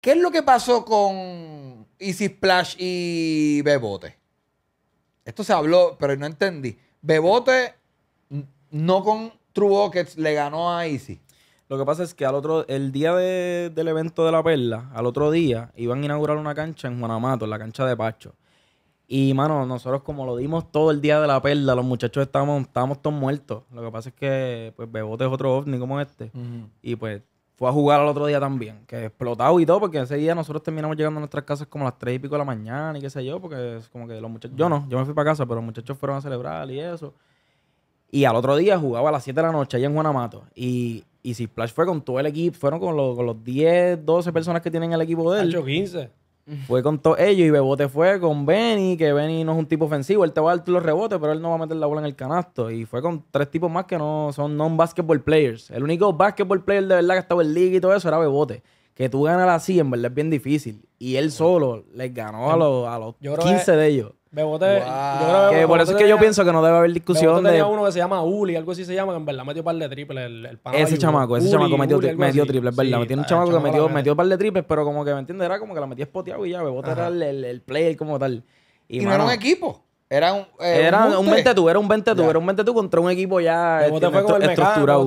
¿Qué es lo que pasó con Easy Splash y Bebote? Esto se habló, pero no entendí. Bebote no con True Buckets le ganó a Easy. Lo que pasa es que al otro, el día del evento de la perla, al otro día, iban a inaugurar una cancha en Juanamato, en la cancha de Pacho. Y, mano, nosotros como lo dimos todo el día de la perla, los muchachos estábamos, todos muertos. Lo que pasa es que, pues, Bebote es otro ovni como este. Y, pues, fue a jugar al otro día también, que explotado y todo, porque ese día nosotros terminamos llegando a nuestras casas como a las tres y pico de la mañana y qué sé yo, porque es como que los muchachos, yo no, yo me fui para casa, pero los muchachos fueron a celebrar y eso. Y al otro día jugaba a las 7 de la noche allá en Guanamato. Y, y si Splash fue con todo el equipo, fueron con, los 10, 12 personas que tienen el equipo de él. 8, 15. Fue con todos ellos y Bebote fue con Benny, que Benny no es un tipo ofensivo. Él te va a dar los rebotes, pero él no va a meter la bola en el canasto. Y fue con tres tipos más que no son non-basketball players. El único basketball player de verdad que estaba en liga y todo eso era Bebote. Que tú ganas así, en verdad es bien difícil. Y él solo les ganó a em, los, 15 de ellos. Me boté. que por eso es que yo pienso que no debe haber discusión. Tenía uno que se llama Uli, algo así se llama, que en verdad metió par de triples. El, el ese chamaco, ese chamaco metió, triples, es verdad. metió un chamaco que metió, metió par de triples, pero como que, ¿me entiendes? Era como que la metía espoteado y ya, Bebote era el, el, player como tal. Y, no era un equipo. Era un, eh, era un, 20 tú, era un 20 tú, era un 20 tú contra un equipo ya estructurado.